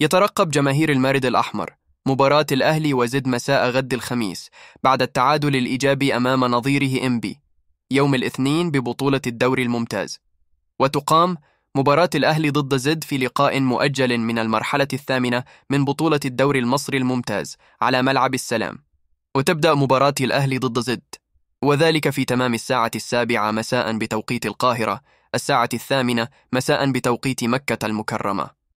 يترقب جماهير المارد الأحمر مباراة الأهلي وزد مساء غد الخميس بعد التعادل الإيجابي أمام نظيره إمبي يوم الاثنين ببطولة الدوري الممتاز وتقام مباراة الأهلي ضد زد في لقاء مؤجل من المرحلة الثامنة من بطولة الدوري المصري الممتاز على ملعب السلام وتبدأ مباراة الأهلي ضد زد وذلك في تمام الساعة السابعة مساء بتوقيت القاهرة الساعة الثامنة مساء بتوقيت مكة المكرمة